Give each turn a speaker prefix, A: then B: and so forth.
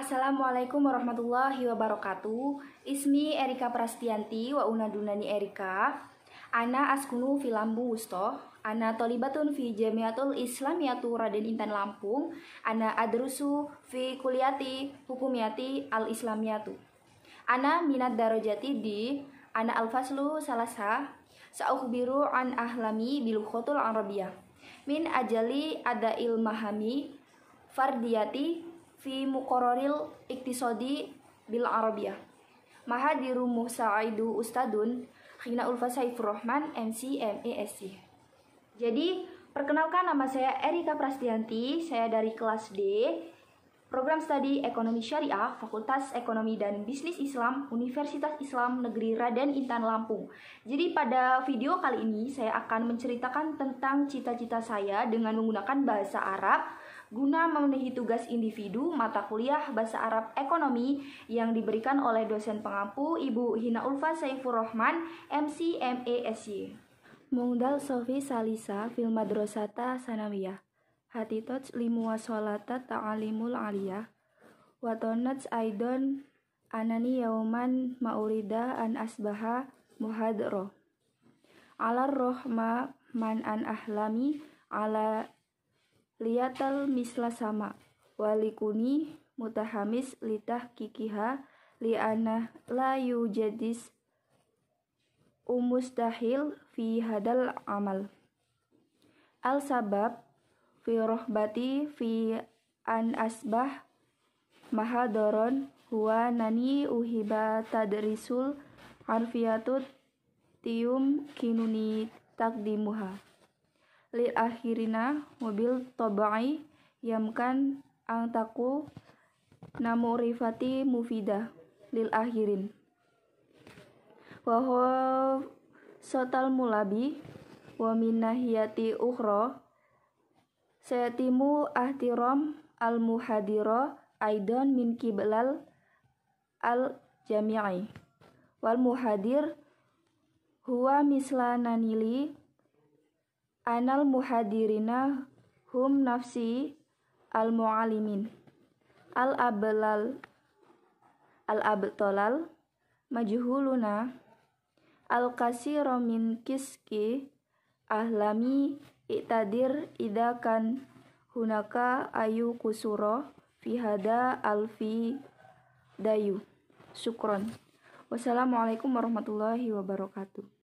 A: Assalamualaikum warahmatullahi wabarakatuh. Ismi Erika Prastianti wa unadunani Erika. Ana askunu fi Lampung Wusto. Ana tolibatun fi Jamiatul Islamiyatu Raden Intan Lampung. Ana adrusu fi kuliati hukumiyati al Islamiyatu. Ana minat darojati di Ana al-faslu salasa Sa'ukhbiru an ahlami bilukhotul arabiyah Min ajali ada ilmahami Fardiyati fi mukororil iktisodi bil arabiyah. Mahadiru Musaidu Ustadun Khina Ulfa Saifur Rahman MC MESC. Jadi, perkenalkan nama saya Erika Prastianti, saya dari kelas D Program Studi Ekonomi Syariah Fakultas Ekonomi dan Bisnis Islam Universitas Islam Negeri Raden Intan Lampung. Jadi pada video kali ini saya akan menceritakan tentang cita-cita saya dengan menggunakan bahasa Arab guna memenuhi tugas individu mata kuliah Bahasa Arab Ekonomi yang diberikan oleh dosen pengampu Ibu Hina Ulfa Saifur Rahman, MC MASY. Mungdal Sofi Salisa Filmadrosata Sanawiyah Hatitoj limuwa solata ta'alimul aliyah Watonats aidon anani yauman maurida an asbaha muhadro Alar rohma man an ahlami ala liyatal misla sama Walikuni mutahamis litah kikiha li'anah la yujadis umustahil fi hadal amal al sabab fi rohbati fi an asbah mahadoron huwa nani uhiba tadrisul arfiatut tium kinuni takdimuha li akhirina mobil tobai yamkan ang namu rifati mufida lil akhirin wahoh sotal mulabi wa minnahiyati ukhra Sayatimu ahtiram al-muhadira Aidon min kiblal al-jami'i. Wal muhadir huwa misla nanili anal muhadirina hum nafsi al-mu'alimin. Al-ablal al-abtolal majhuluna al-kasiro min kiski ahlami Iktadir idakan kan hunaka ayu kusuro fihada alfi dayu. Syukron. Wassalamualaikum warahmatullahi wabarakatuh.